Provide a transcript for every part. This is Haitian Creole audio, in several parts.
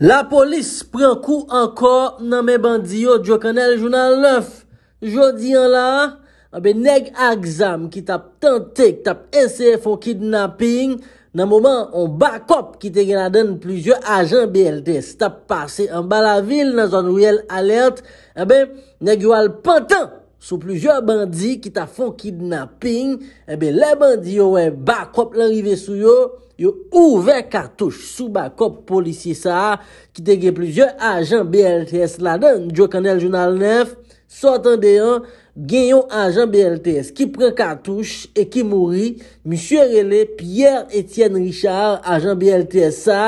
La polis pren kou ankor nan me bandiyo diyo kanel jounan lef. Jodi an la, abe neg aksam ki tap tante, ki tap esefo kidnapping. Nan mouman, on bakop ki te gena den plusieurs ajan BLT. Se tap pase an bala vil nan zon riel alert, abe neg yowal pantan. Sou plouzyor bandi ki ta fon kidnapping, ebe eh le bandi yo wè eh, bakop lanrive sou yo, yo ouve kartouche sou bakop polisye sa, ki te ge plouzyor ajan BLTS la dan, Djo Kanel Jounal 9, sotan deyon genyon ajan BLTS ki pren kartouche e ki mouri, M. Relé Pierre Etienne Richard, ajan BLTS sa,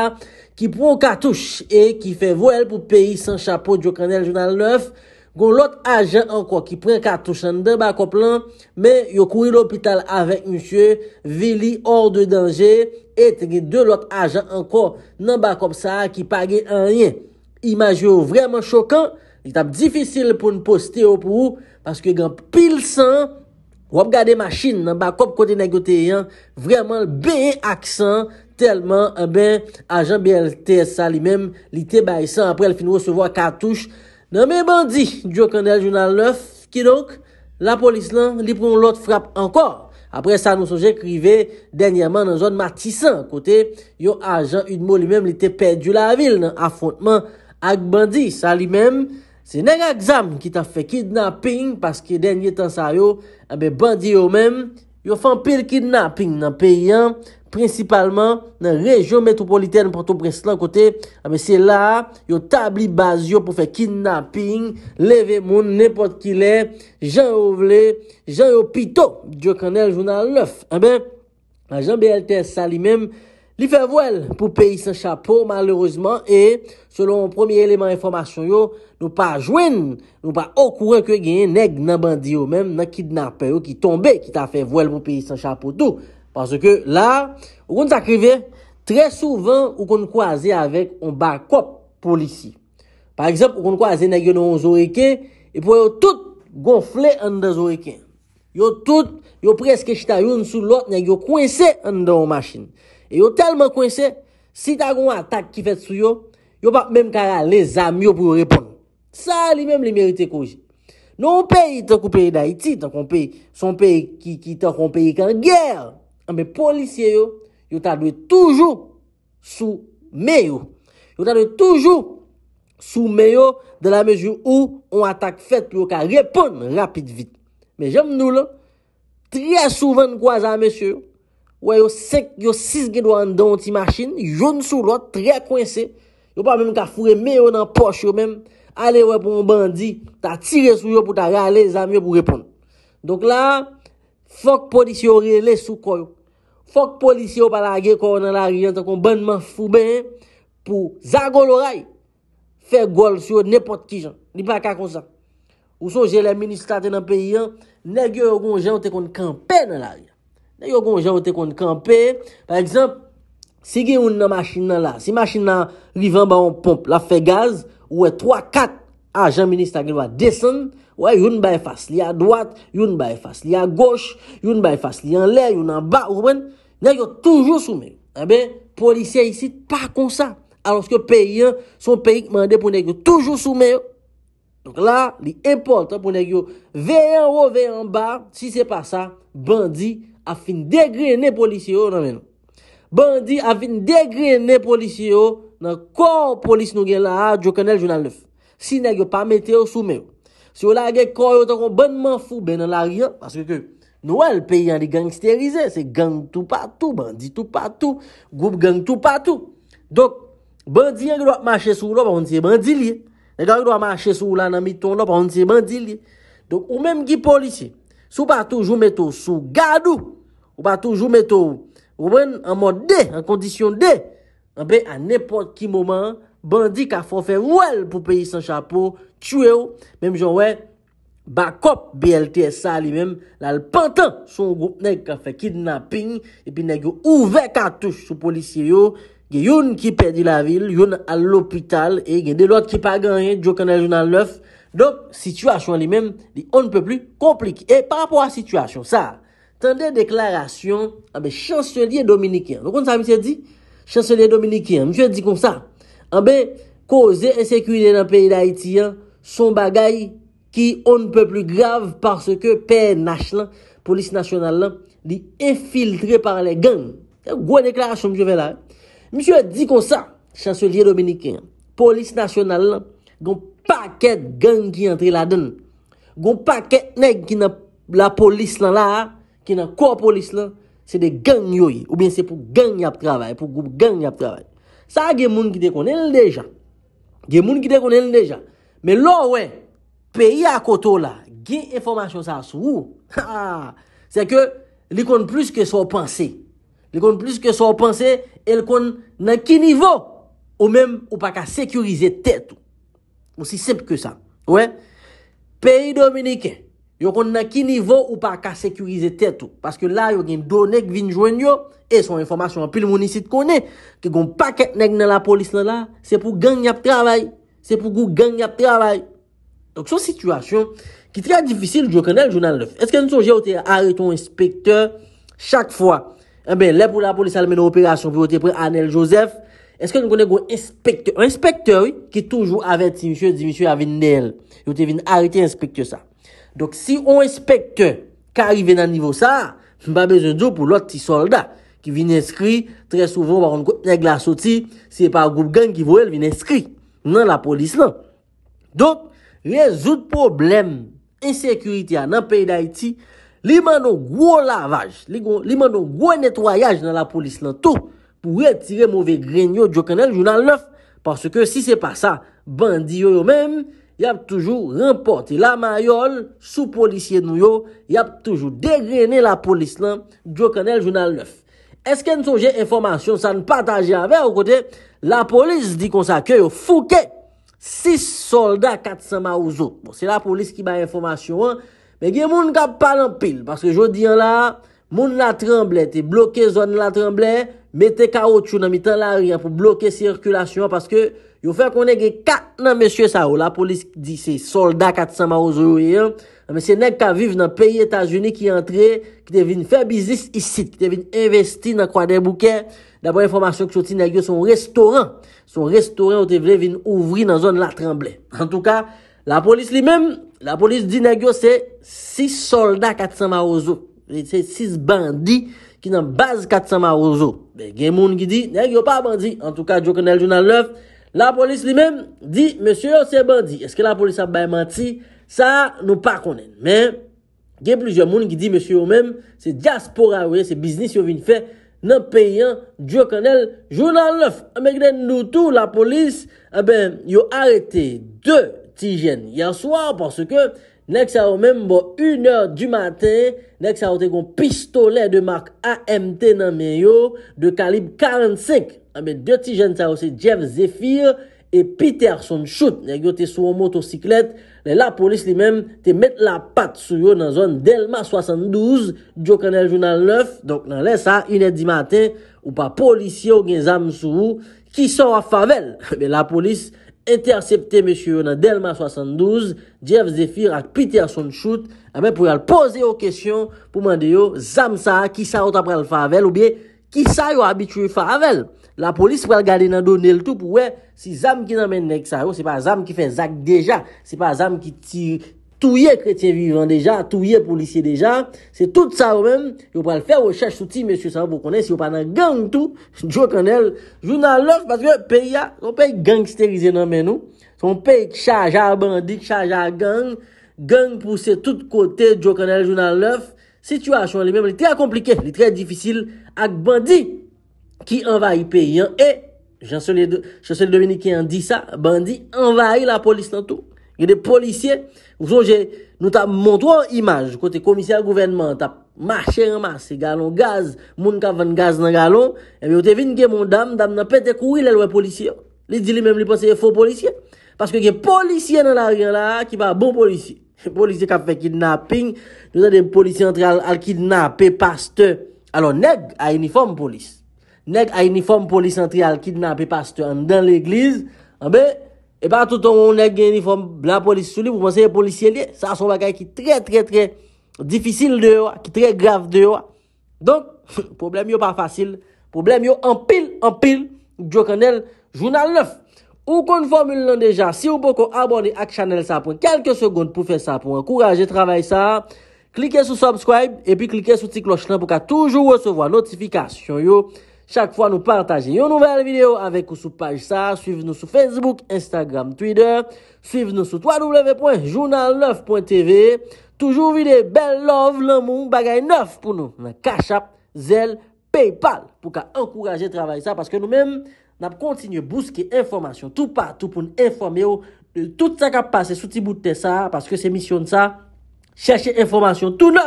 ki pren kartouche e ki fe voel pou peyi san chapo Djo Kanel Jounal 9, Gon lot ajan anko ki pren katoushan de bakop lan, men yo kouye l'opital avèk msye, vili or de denje, et gen de lot ajan anko nan bakop sa, ki page anye. Imaj yo vreman chokan, li tap difisil pou n'poste yo pou, paske gen pil san, wap gade maschin nan bakop kote negote yan, vreman ben aksan, telman eh ben ajan belte sa li men, li te bay san, apre l finou se vwa katoush, Nan men bandi, diyo kandèl jounal 9, ki donk, la polis lan li proun lot frap ankor, apre sa nou soje krive denyèman nan zon matisan, kote yo ajan yon mou li menm li te pedu la vil nan afontman ak bandi, sa li menm, se neg aksam ki ta fe kidnaping, paske denye tan sa yo, be bandi yo menm. yo fan pil kidnapping nan peyan, prinsipalman nan rejyon metropolitern mpato preslan kote, abe se la, yo tabli baz yo pou fe kidnapping, leve moun, nepot ki le, jan yo vle, jan yo pito, diyo kanel jounal lef, abe, ah, jan belte sali mem, Li fe vwel pou peyi san chapo malerouzman e selon premier eleman informasyon yo, nou pa jwen, nou pa okouren ke genye neg nan bandi yo men, nan kidnapè yo ki tombe ki ta fe vwel pou peyi san chapo tou. Parce ke la, ou kon sa krive, tre souvan ou kon kwaze avèk on bakop polisi. Par exemple, ou kon kwaze neg yo nou an zo eke, e pou yo tout gonfle an da zo eke. Yo tout, yo preske chita yon sou lot neg yo kwense an da ou masin. Yo tout, yo preske chita yon sou lot neg yo kwense an da ou masin. E yo telman kwenche, si ta kon atak ki fet sou yo, yo pa mèm kara le zam yo pou yo repon. Sa li mèm li merite kouji. Non peyi tan kou peyi da iti, tan kon peyi, son peyi ki tan kon peyi kan gyer, anbe ah, polisye yo, yo ta dwe toujou sou meyo. Yo ta dwe toujou sou meyo, de la mejou ou on atak fet pou yo ka repon rapit vit. Me jem nou lo, tre souven kwa zan mèsyo yo, wè yo sik yo sis gen do an don ti machin, joun sou lot, tre kwen se, yo pa mèm ka fure mè yo nan poch yo mèm, ale wè pou mwen bandi, ta tire sou yo pou ta gale, zanm yo pou repon. Donk la, fok polisyon rele sou koy yo. Fok polisyon pala ge koy yo nan la riyan, te kon banman fou mè, pou zagol oray, fe gol sou yo nepot ki jan, ni pa kakonsan. Ou so jè le ministrate nan peyi an, ne gè yon gen te kon kampe nan la riyan. Nè yon kon javote kon kampe. Par exemple, si gen yon nan machin nan la. Si machin nan livan ba yon pomp la fe gaz. Ou e 3-4 ajan minist agenwa desen. Ou e yon bayfas li a doat. Yon bayfas li a goch. Yon bayfas li an lè. Yon an ba ouwen. Nè yon toujou soumen. A eh be, polisye yisi pa kon sa. Alonske peyi yon. Son peyi kman de pou nè yon toujou soumen. Donc la, li importan pou nè yon veyen ou veyen ba. Si se pa sa, bandi yon. Afin degre ne polisye yo nan menou. Bandi afin degre ne polisye yo nan kon polis nou gen la a, Djo kenel jounan lef. Si neg yo pa mete yo soume yo. Si yo la gen kon yo tan kon banman fou, Ben nan la riyan. Paske ke nou wè l peyi yon di gangsterize. Se gang tou patou, bandi tou patou, Goup gang tou patou. Dok, bandi yon ge do ap mache sou la, Pa hontie bandi liye. Negan ge do ap mache sou la nan miton la, Pa hontie bandi liye. Dok, ou menm gi polisye, Sou batou jou metou, sou gadou, ou batou jou metou, ouwen an mode de, an kondisyon de, anbe an nepot ki moman, bandi ka fofè wèl pou peyi san chapo, tchwe ou, menm jan wè, bakop BLTSA li menm, lal pantan, son goup neg a fe kidnapping, epi neg ouve katouche sou polisye yo, gen yon ki perdi la vil, yon al lopital, e gen delot ki pa ganyen, djokanel jou nan lèf, Donk, situasyon li men, li onn pe pli komplik. E, par rapport a situasyon sa, tan de deklarasyon, anbe ah chanselier dominikian. Donk, kon sa mi se di, chanselier dominikian, mi ah se di kon sa, anbe, koze ensekwine nan peyi da iti, son bagay, ki onn pe pli grav, parce ke PNH lan, polis nasyonal lan, li efiltre par le gang. Gwen deklarasyon mi se ve la. Mi se di kon sa, chanselier dominikian, polis nasyonal lan, gonk, paket gen ki entri la den. Gon paket neg ki nan la polis lan la, ki nan ko polis lan, se de gen yoyi, ou bien se pou gen yap travay, pou gen yap travay. Sa a gen moun ki de konen deja. Gen moun ki de konen deja. Me lo we, peyi akoto la, gen informasyon sa sou, ha ha, se ke li kon plus ke sou panse, li kon plus ke sou panse, el kon nan ki nivou, ou men ou pa ka sekurize tetou. Osi sep ke sa. Ouè. Pèi Dominikè. Yo kon nan ki nivou ou pa ka sekurize tètou. Paske la yo gen donèk vinjwen yo. E son informasyon apil mounisit konè. Ke gon pakèt neg nan la polis nan la. Se pou gangyap travay. Se pou gou gangyap travay. Dok son situasyon. Ki trèk difisil jo konèl jounan lèf. Eske nou sojè ou te arè ton inspektor. Chak fwa. E eh ben lè pou la polis alme nou operasyon. Ou te prè Anel Josef. Eske nou konen gwen inspektor, inspektor ki toujou avet si mishou, si mishou aven nel, yote vin arite inspektor sa. Dok si yon inspektor ka arrive nan nivou sa, sou mba bezon djou pou lot ti soldat, ki vin inskri, tre souvou bakon konen glasoti, si yon pa group gang ki vou el, vin inskri nan la polis lan. Dok, rezout problem, insekuriti anan pey da iti, li man nou gwen lavaj, li man nou gwen netwayaj nan la polis lan tou, pou retire mouve gren yo djo kenel jounal 9, parce ke si se pa sa bandi yo yo men, yap toujou remporte la mayol sou polisye nou yo, yap toujou degrene la polis lan djo kenel jounal 9. Eske nsoje informasyon sa npa taje ave, ou kote la polis di konsa ke yo fouke, 6 soldat 400 ma ou zo. Bon, se la polis ki ba informasyon an, men gen moun kap palan pil, parce ke jodi an la, moun la tremble, te bloke zon la tremble, Mette kaoutchou nan mitan la riyan pou bloke sirkulasyon Paske yon fè konen gen kat nan mesye sa ou La polis di se solda 400 marozou yon Se neg ka vive nan peyi Etajouni ki antre Ki te vin fè bizis isit Ki te vin investi nan kwa den bouken Dabou informasyon ki choti neg yo son restoran Son restoran ou te vle vin ouvri nan zon la tremble En tou ka la polis li mem La polis di neg yo se 6 solda 400 marozou Se 6 bandi ki nan baz 400 marouzo, gen moun ki di, en tout ka, la polis li men, di, monsi, se bandi, eske la polis ap bay manti, sa nou pa konen, men, gen plizye moun ki di, monsi yo men, se jaspora we, se biznis yo vin fe, nan peyan, jo kanel, jounan lef, ame gen nou tou, la polis, eh yo arete, de, ti jen, yanswa, parce ke, Nèk sa ou mèm bo 1h du matè, nèk sa ou te kon pistolè de mark AMT nan mè yo, de kalib 45. Amè, 2 ti jen sa ou se Jeff Zephyr e Peterson Chute, nèk yo te sou o motosiklet. Nè, la polis li mèm te met la pat sou yo nan zon Delma 72, Djokanel Jounal 9. Donk nan lè sa, 1h di matè, ou pa polis yo gen zam sou, ki son a favel, mè la polis... Intercepte mèche yo nan Delma 72, Jeff Zephir ak Peter Sonchout, amè ah pou yal pose yo kèsyon pou mande yo, Zam sa, ki sa yo tapre l favel, ou bè, ki sa yo abitue favel. La polis pou yal gade nan donè l tout pou wè, si Zam ki namèn nèk sa yo, se pa Zam ki fè Zak deja, se pa Zam ki tir... touye kretien vivant deja, touye polisye deja, se tout sa ou men, yo pral fè, yo chèche souti, mèsyè sa ou pou konè, se yo pral nan gang tout, jo konè, jounal lòf, parce que pe ya, son pe gangsterize nan men nou, son pe kchajar bandi, kchajar gang, gang pousse tout kote, jo konè, jounal lòf, situasyon li mèm, li trè komplike, li trè difisil, ak bandi, ki envaye pe yon, e, jansou li, jansou li domini ki yon di sa, bandi, envaye la polis nan tout Gè de polisye, ou son jè, nou ta montou an imaj, kote komisyè al gouvennman, ta marchè an mas, se galon gaz, moun ka van gaz nan galon, e mi ou te vin gè mon dam, dam nan pète kou ilè lwè polisye. Li di li mèm li pote se fò polisye. Paske gè polisye nan la riyan la, ki pa bon polisye. Polisye kap fè kidnaping, nou sa de polisye antre al kidnapé paste, alò neg a uniform polis. Neg a uniform polis antre al kidnapé paste an dan l'eglise, anbe... Eh E pa touton ou ne geni fom la polis sou li pou konseye polisye li. Sa son bakay ki tre tre tre difisil de yo, ki tre grav de yo. Donk, problem yo pa fasil. Problem yo an pil an pil. Jok anel, jounal 9. Ou kon formule lan deja, si ou pou kon abone ak chanel sa pou kelke segonde pou fe sa, pou akouraje travay sa. Klike sou subscribe, e pi klike sou ti kloch lan pou ka toujou wesevo a notifikasyon yo. chak fwa nou partaje yon nouvel video avek ou sou paj sa, suiv nou sou Facebook, Instagram, Twitter, suiv nou sou www.journal9.tv, toujou vide bel love, lan moun bagay 9 pou nou, kachap, zel, paypal, pou ka ankouraje travay sa, paske nou men, nap kontinye bouske informasyon, tou patou pou nou informe yo, tout sa ka pase, souti bouten sa, paske se misyon sa, chache informasyon tou 9,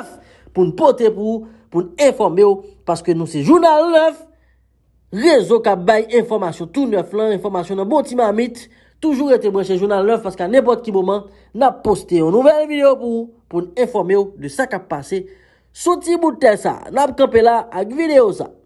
pou nou pote pou, pou nou informe yo, paske nou se journal 9, Rezo ka bay informasyon tout neuf lan. Informasyon nan bon ti mamit. Toujou rete breche jounan lef. Paskan nepot ki mouman. Nap poste yo nouvel video pou. Pon informe yo de sa ka pase. Soti bouten sa. Nap kampe la ak video sa.